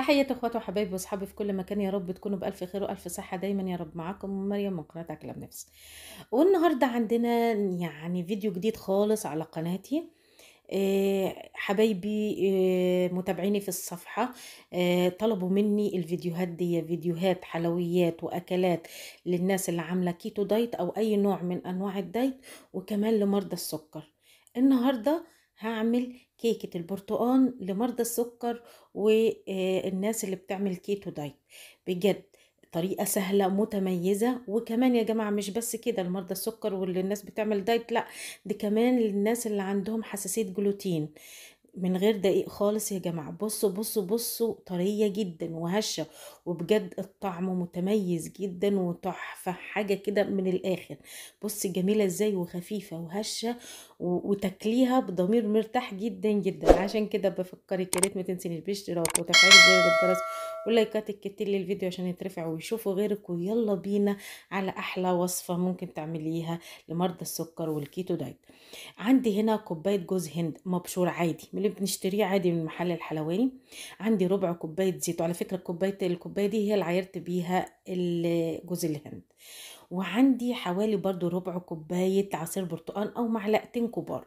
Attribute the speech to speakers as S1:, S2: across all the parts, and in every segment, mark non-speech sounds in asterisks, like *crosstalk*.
S1: تحياتي اخواتي وحبايبي واصحابي في كل مكان يا رب تكونوا بالف خير والف صحه دايما يا رب معاكم مريم من قناه أكلام نفس والنهارده عندنا يعني فيديو جديد خالص على قناتي آه، حبايبي آه، متابعيني في الصفحة آه، طلبوا مني الفيديوهات دي فيديوهات حلويات وأكلات للناس اللي عاملة كيتو دايت أو أي نوع من أنواع الدايت وكمان لمرضى السكر النهاردة هعمل كيكة البرتقال لمرضى السكر والناس آه، اللي بتعمل كيتو دايت بجد طريقة سهلة متميزة وكمان يا جماعة مش بس كده لمرضى السكر واللي الناس بتعمل دايت لا دي كمان للناس اللي عندهم حساسية جلوتين من غير دقيق خالص يا جماعة بصوا بصوا بصوا طرية جدا وهشة وبجد الطعم متميز جدا وتحفة حاجة كده من الآخر بصي جميلة ازاي وخفيفة وهشة وتاكليها بضمير مرتاح جدا جدا عشان كده بفكرك يا ريت ما تنسينيش باشتراك وتفعيل زر الجرس واللايكات الكتير للفيديو عشان يترفع ويشوفوا غيرك ويلا بينا على احلى وصفه ممكن تعمليها لمرضى السكر والكيتو دايت عندي هنا كوبايه جوز هند مبشور عادي من اللي بنشتريه عادي من محل الحلواني عندي ربع كوبايه زيت وعلى فكره الكوبايه الكوبايه دي هي اللي عايرت بيها جوز الهند وعندي حوالي برضو ربع كوبايه عصير برتقال او معلقتين كبار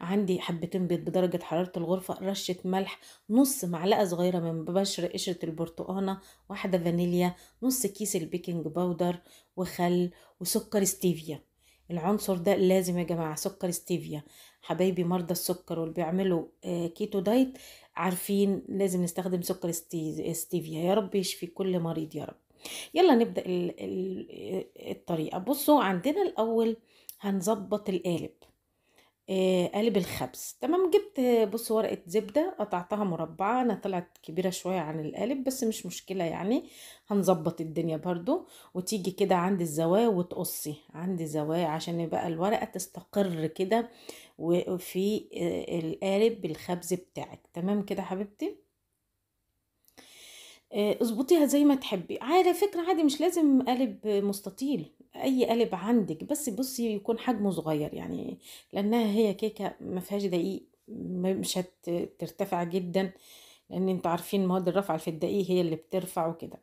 S1: عندي حبتين بيض بدرجة حرارة الغرفة رشة ملح نص معلقة صغيرة من بشر قشرة البرتقانة واحدة فانيليا نص كيس البيكنج باودر وخل وسكر ستيفيا العنصر ده لازم يا جماعة سكر ستيفيا حبايبي مرضى السكر واللي بيعملوا كيتو آه، دايت عارفين لازم نستخدم سكر ستيفيا يا رب يشفي كل مريض يا رب يلا نبدأ الطريقة بصوا عندنا الأول هنظبط القالب آه، قالب الخبز تمام جبت بص ورقة زبدة قطعتها مربعة أنا طلعت كبيرة شوية عن القالب بس مش مشكلة يعني هنظبط الدنيا برضو وتيجي كده عند الزوايا وتقصي عند الزوايا عشان يبقى الورقة تستقر كده وفي آه، القالب بالخبز بتاعك تمام كده حبيبتي آه، اظبطيها زي ما تحبي على فكرة عادي مش لازم قالب مستطيل اي قالب عندك بس بصي يكون حجمه صغير يعني لانها هي كيكة ما فيهاش دقيق مش هترتفع جدا لان انتوا عارفين مواد الرفع في الدقيق هي اللي بترفع وكده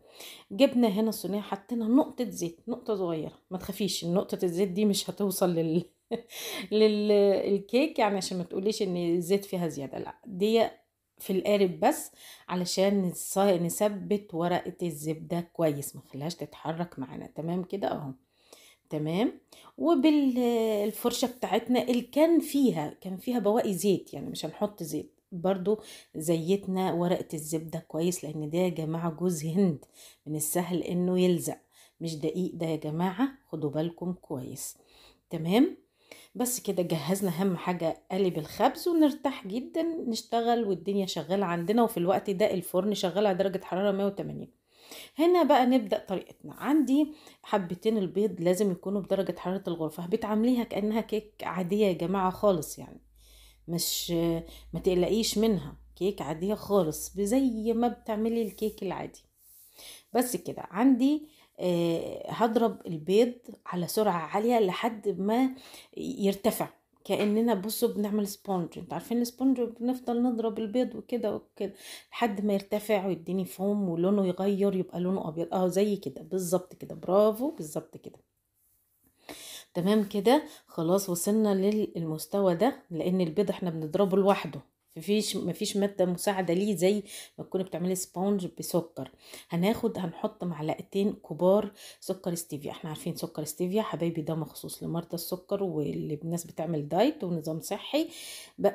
S1: جبنا هنا الصينيه حطينا نقطه زيت نقطه صغيره ما تخافيش نقطه الزيت دي مش هتوصل لل *laughs* للكيك يعني عشان ما تقوليش ان الزيت فيها زياده لا دي في القارب بس علشان نثبت ورقة الزبدة كويس ما خلاش تتحرك معانا تمام كده اهو تمام وبالفرشة بتاعتنا اللي كان فيها كان فيها بواقي زيت يعني مش هنحط زيت برضو زيتنا ورقة الزبدة كويس لان ده يا جماعة جوز هند من السهل انه يلزق مش دقيق ده يا جماعة خدوا بالكم كويس تمام بس كده جهزنا اهم حاجه قالب الخبز ونرتاح جدا نشتغل والدنيا شغاله عندنا وفي الوقت ده الفرن شغال على درجه حراره 180 هنا بقى نبدا طريقتنا عندي حبتين البيض لازم يكونوا بدرجه حراره الغرفه بتعمليها كانها كيك عاديه يا جماعه خالص يعني مش ما تقلقيش منها كيك عاديه خالص زي ما بتعملي الكيك العادي بس كده عندي آه، هضرب البيض على سرعة عالية لحد ما يرتفع كاننا بصوا بنعمل سبونج انتوا عارفين السبونج بنفضل نضرب البيض وكده وكده لحد ما يرتفع ويديني فوم ولونه يغير يبقى لونه ابيض اه زي كده بالظبط كده برافو بالظبط كده تمام كده خلاص وصلنا للمستوى ده لان البيض احنا بنضربه لوحده مفيش مفيش ماده مساعده ليه زي ما تكوني بتعملي سبونج بسكر هناخد هنحط معلقتين كبار سكر ستيفيا احنا عارفين سكر ستيفيا حبايبي ده مخصوص لمرضى السكر واللي الناس بتعمل دايت ونظام صحي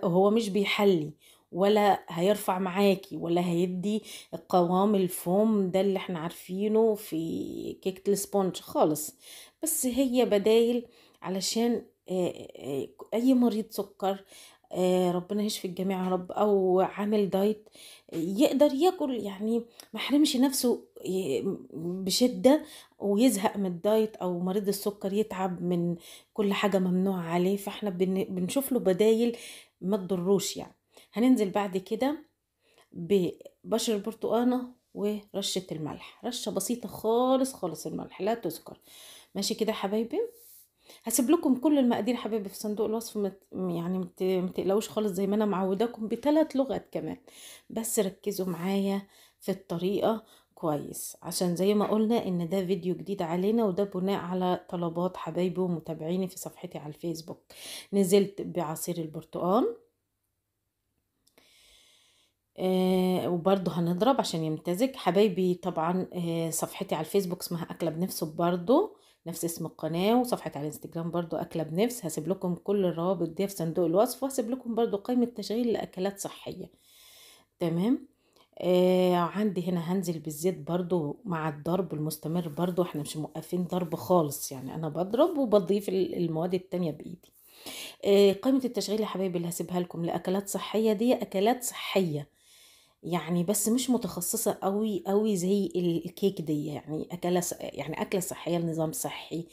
S1: هو مش بيحلي ولا هيرفع معاكي ولا هيدي القوام الفوم ده اللي احنا عارفينه في كيكه السبونج خالص بس هي بدايل علشان آه، آه، آه، اي مريض سكر آه، ربنا يشفي الجميع يا رب او عامل دايت يقدر ياكل يعني ما حرمش نفسه بشده ويزهق من الدايت او مريض السكر يتعب من كل حاجه ممنوعه عليه فاحنا بنشوف له بدايل ما تضروش يعني هننزل بعد كده ببشر البرتقانه ورشه الملح رشه بسيطه خالص خالص الملح لا تذكر ماشي كده حبايبي هسيب لكم كل المقادير حبايبي في صندوق الوصف مت يعني مت... متقلقوش خالص زي ما انا معوداكم بثلاث لغات كمان بس ركزوا معايا في الطريقه كويس عشان زي ما قلنا ان ده فيديو جديد علينا وده بناء على طلبات حبايبي ومتابعيني في صفحتي على الفيسبوك نزلت بعصير البرتقال آه وبرضه هنضرب عشان يمتزج حبايبي طبعا آه صفحتي على الفيسبوك اسمها اكله بنفسه برضه نفس اسم القناة وصفحة على الانستجرام برضو أكلة بنفس هسيب لكم كل الروابط دي في صندوق الوصف وهسيب لكم برضو قائمة تشغيل لأكلات صحية تمام آه عندي هنا هنزل بالزيت برضو مع الضرب المستمر برضو احنا مش موقفين ضرب خالص يعني انا بضرب وبضيف المواد التانية بايدي آه قائمة التشغيل يا حبايبي اللي هسيبها لكم لأكلات صحية دي أكلات صحية يعني بس مش متخصصة قوي قوي زي الكيك دي يعني أكلة يعني أكلة صحية لنظام صحي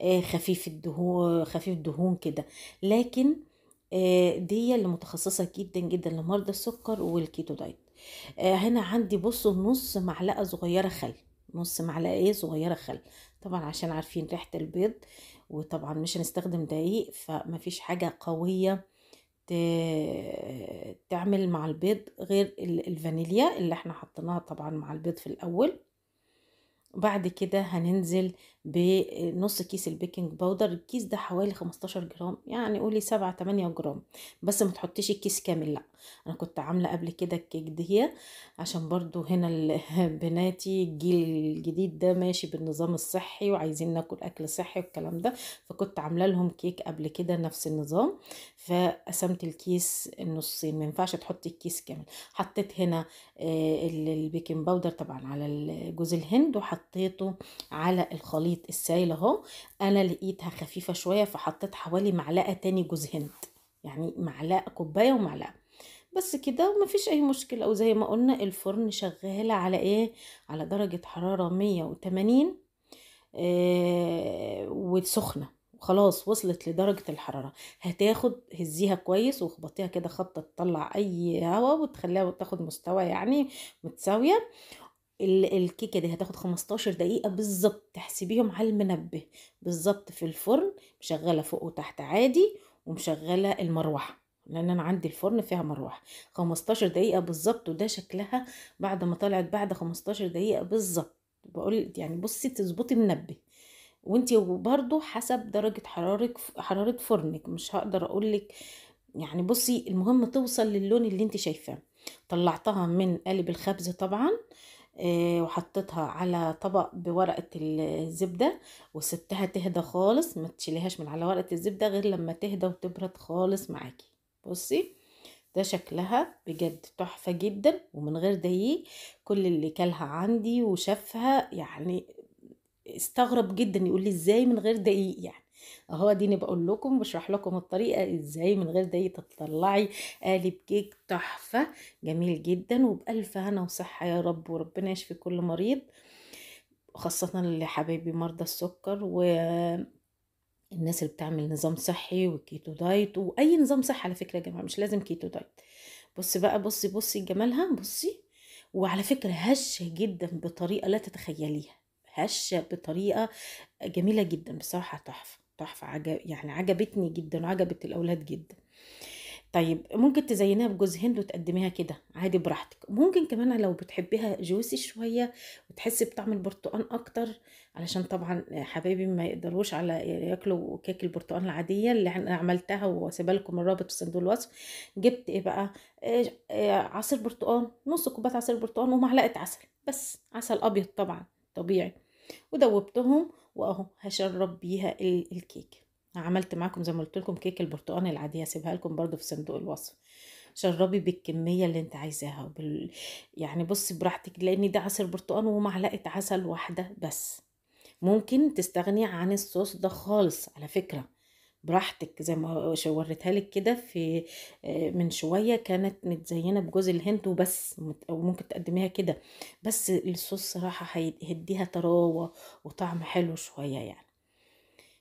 S1: آه، خفيف الدهون خفيف الدهون كده لكن آه، دي اللي متخصصة جدا جدا لمرضى السكر والكيتو دايت آه، هنا عندي بصوا نص معلقة صغيرة خل نص معلقة ايه صغيرة خل طبعا عشان عارفين ريحة البيض وطبعا مش هنستخدم دقيق فيش حاجة قوية تعمل مع البيض غير الفانيليا اللي احنا حطيناها طبعا مع البيض في الاول بعد كده هننزل بنص كيس البيكنج باودر الكيس ده حوالي 15 جرام يعني قولي 7 8 جرام بس ما تحطيش الكيس كامل لا انا كنت عامله قبل كده الكيك هي عشان برضو هنا *laughs* بناتي الجيل الجديد ده ماشي بالنظام الصحي وعايزين ناكل اكل صحي والكلام ده فكنت عامله لهم كيك قبل كده نفس النظام فقسمت الكيس نصين مينفعش تحطي الكيس كامل حطيت هنا آه، البيكنج باودر طبعا على جوز الهند وحطيته على الخليط السائل اهو انا لقيتها خفيفه شويه فحطيت حوالي معلقه تاني جوز هند يعني معلقه كوبايه ومعلقه بس كده ومفيش اي مشكله او زي ما قلنا الفرن شغال على ايه على درجه حراره 180 آه وسخنه وخلاص وصلت لدرجة الحرارة هتاخد هزيها كويس واخبطيها كده خبطة تطلع اي هوا وتخليها تاخد مستوى يعني متساوية الكيكه دي هتاخد 15 دقيقه بالظبط تحسبيهم على المنبه بالظبط في الفرن مشغله فوق وتحت عادي ومشغله المروحه لان انا عندي الفرن فيها مروحه 15 دقيقه بالظبط وده شكلها بعد ما طلعت بعد 15 دقيقه بالظبط بقول يعني بصي تظبطي منبه وانتي وبرده حسب درجة حرارك حرارة فرنك مش هقدر اقولك يعني بصي المهم توصل للون اللي انت شايفاه طلعتها من قالب الخبز طبعا آه، وحطيتها على طبق بورقة الزبدة وسبتها تهدى خالص ما تشيليهاش من على ورقة الزبدة غير لما تهدى وتبرد خالص معاكي بصي ده شكلها بجد تحفة جدا ومن غير دقيق كل اللي كلها عندي وشافها يعني استغرب جدا يقول لي ازاي من غير دقيق يعني اهو اديني بقول لكم بشرح لكم الطريقه ازاي من غير دقيق تطلعي قالب كيك تحفه جميل جدا وبالف هنا وصحه يا رب وربنا يشفي كل مريض خاصه لحبايبي مرضى السكر والناس اللي بتعمل نظام صحي وكيتو دايت واي نظام صحي على فكره يا جماعه مش لازم كيتو دايت بص بقى بصي بصي جمالها بصي وعلى فكره هشه جدا بطريقه لا تتخيليها هشه بطريقه جميله جدا بصراحه تحفه تحفه عجب يعني عجبتني جدا وعجبت الاولاد جدا طيب ممكن تزينيها بجوز هند وتقدميها كده عادي براحتك ممكن كمان لو بتحبيها جوسي شويه وتحسي بطعم البرتقال اكتر علشان طبعا حبايبي ما يقدروش على ياكلوا كيك البرتقال العاديه اللي انا عملتها وسيبها لكم الرابط في صندوق الوصف جبت ايه بقى إيه، إيه، عصير برتقال نص كوبايه عصير برتقال ومعلقه عسل بس عسل ابيض طبعا طبيعي ودوبتهم واهو هشرب بيها الكيك عملت معاكم زي ما قلت لكم كيك البرتقال العادي هسيبها لكم برده في صندوق الوصف شربي بالكميه اللي انت عايزاها بال... يعني بصي براحتك لان ده عصير برتقال ومعلقه عسل واحده بس ممكن تستغني عن الصوص ده خالص على فكره براحتك زي ما وريتها لك كده في آه، من شويه كانت متزينه بجوز الهند وبس او ممكن تقدميها كده بس الصوص صراحه هيديها طراوه وطعم حلو شويه يعني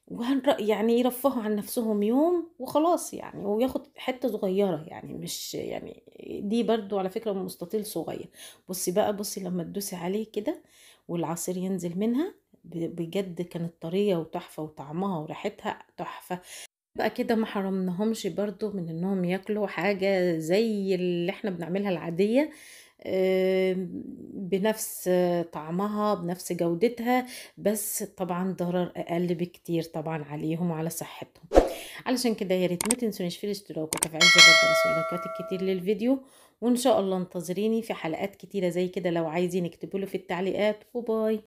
S1: وهنرق يعني يرفهوا عن نفسهم يوم وخلاص يعني وياخد حتة صغيرة يعني مش يعني دي برضو على فكرة مستطيل صغير بصي بقى بصي لما تدوسي عليه كده والعصير ينزل منها بجد كانت طرية وتحفة وطعمها وريحتها تحفة بقى كده ما حرمناهمش برضو من انهم ياكلوا حاجة زي اللي احنا بنعملها العادية بنفس طعمها بنفس جودتها بس طبعا ضرر اقل بكتير طبعا عليهم وعلى صحتهم علشان كده يا ريت ما تنسونيش في الاشتراك وتفعيل زر الجرس واللايكات الكتير للفيديو وان شاء الله انتظريني في حلقات كتيره زي كده لو عايزين اكتبوا في التعليقات وباي